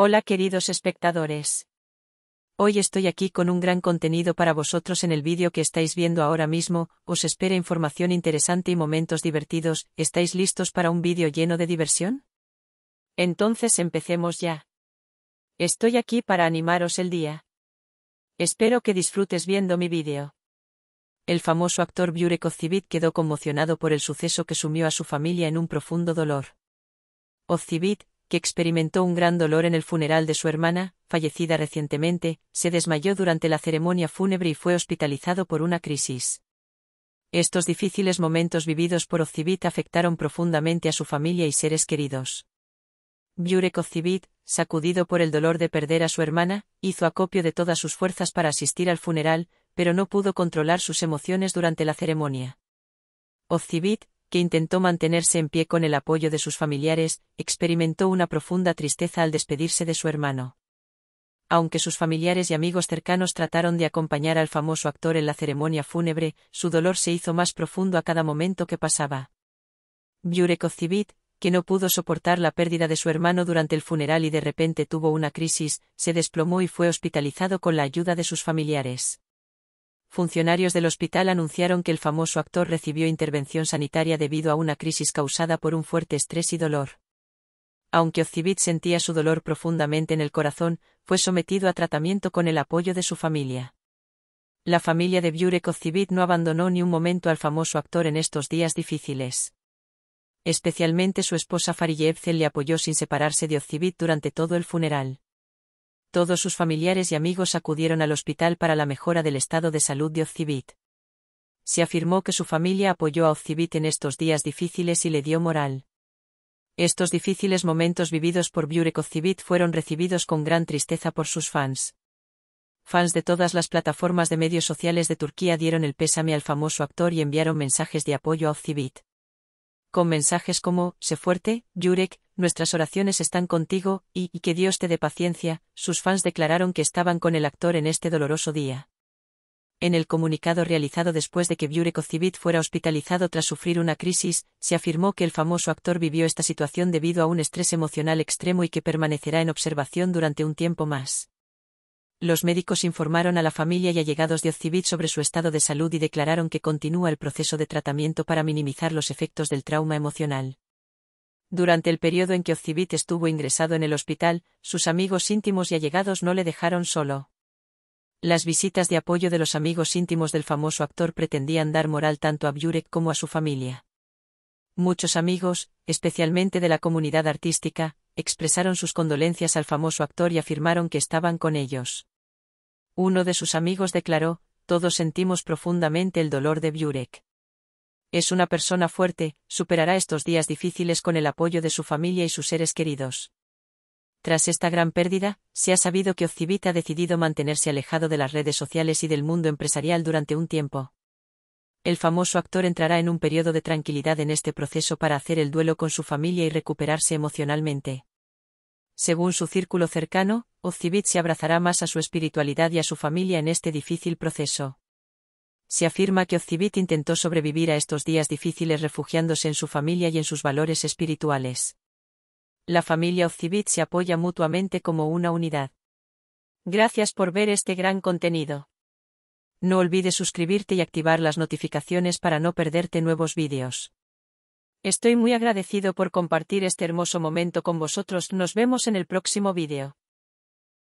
Hola queridos espectadores. Hoy estoy aquí con un gran contenido para vosotros en el vídeo que estáis viendo ahora mismo, os espera información interesante y momentos divertidos, ¿estáis listos para un vídeo lleno de diversión? Entonces empecemos ya. Estoy aquí para animaros el día. Espero que disfrutes viendo mi vídeo. El famoso actor Burek Civit quedó conmocionado por el suceso que sumió a su familia en un profundo dolor. Ozcivit que experimentó un gran dolor en el funeral de su hermana, fallecida recientemente, se desmayó durante la ceremonia fúnebre y fue hospitalizado por una crisis. Estos difíciles momentos vividos por Ocivit afectaron profundamente a su familia y seres queridos. Bjurek Ozcibit, sacudido por el dolor de perder a su hermana, hizo acopio de todas sus fuerzas para asistir al funeral, pero no pudo controlar sus emociones durante la ceremonia que intentó mantenerse en pie con el apoyo de sus familiares, experimentó una profunda tristeza al despedirse de su hermano. Aunque sus familiares y amigos cercanos trataron de acompañar al famoso actor en la ceremonia fúnebre, su dolor se hizo más profundo a cada momento que pasaba. Byurekovcivit, que no pudo soportar la pérdida de su hermano durante el funeral y de repente tuvo una crisis, se desplomó y fue hospitalizado con la ayuda de sus familiares funcionarios del hospital anunciaron que el famoso actor recibió intervención sanitaria debido a una crisis causada por un fuerte estrés y dolor. Aunque Ozcibit sentía su dolor profundamente en el corazón, fue sometido a tratamiento con el apoyo de su familia. La familia de Burek Ozcibit no abandonó ni un momento al famoso actor en estos días difíciles. Especialmente su esposa Fariyevzen le apoyó sin separarse de Ozcibit durante todo el funeral. Todos sus familiares y amigos acudieron al hospital para la mejora del estado de salud de Ozcibit. Se afirmó que su familia apoyó a Ozcibit en estos días difíciles y le dio moral. Estos difíciles momentos vividos por Burek Ozcibit fueron recibidos con gran tristeza por sus fans. Fans de todas las plataformas de medios sociales de Turquía dieron el pésame al famoso actor y enviaron mensajes de apoyo a Ozcibit con mensajes como, sé fuerte, Yurek, nuestras oraciones están contigo, y, que Dios te dé paciencia, sus fans declararon que estaban con el actor en este doloroso día. En el comunicado realizado después de que Yurek Ocivit fuera hospitalizado tras sufrir una crisis, se afirmó que el famoso actor vivió esta situación debido a un estrés emocional extremo y que permanecerá en observación durante un tiempo más. Los médicos informaron a la familia y allegados de Ozcivit sobre su estado de salud y declararon que continúa el proceso de tratamiento para minimizar los efectos del trauma emocional. Durante el periodo en que Ozcivit estuvo ingresado en el hospital, sus amigos íntimos y allegados no le dejaron solo. Las visitas de apoyo de los amigos íntimos del famoso actor pretendían dar moral tanto a Bjurek como a su familia. Muchos amigos, especialmente de la comunidad artística, expresaron sus condolencias al famoso actor y afirmaron que estaban con ellos. Uno de sus amigos declaró, todos sentimos profundamente el dolor de Burek. Es una persona fuerte, superará estos días difíciles con el apoyo de su familia y sus seres queridos. Tras esta gran pérdida, se ha sabido que Ozcivit ha decidido mantenerse alejado de las redes sociales y del mundo empresarial durante un tiempo. El famoso actor entrará en un periodo de tranquilidad en este proceso para hacer el duelo con su familia y recuperarse emocionalmente según su círculo cercano, Ozcivit se abrazará más a su espiritualidad y a su familia en este difícil proceso. Se afirma que Ozcibit intentó sobrevivir a estos días difíciles refugiándose en su familia y en sus valores espirituales. La familia Ozcibit se apoya mutuamente como una unidad. Gracias por ver este gran contenido. No olvides suscribirte y activar las notificaciones para no perderte nuevos vídeos. Estoy muy agradecido por compartir este hermoso momento con vosotros. Nos vemos en el próximo vídeo.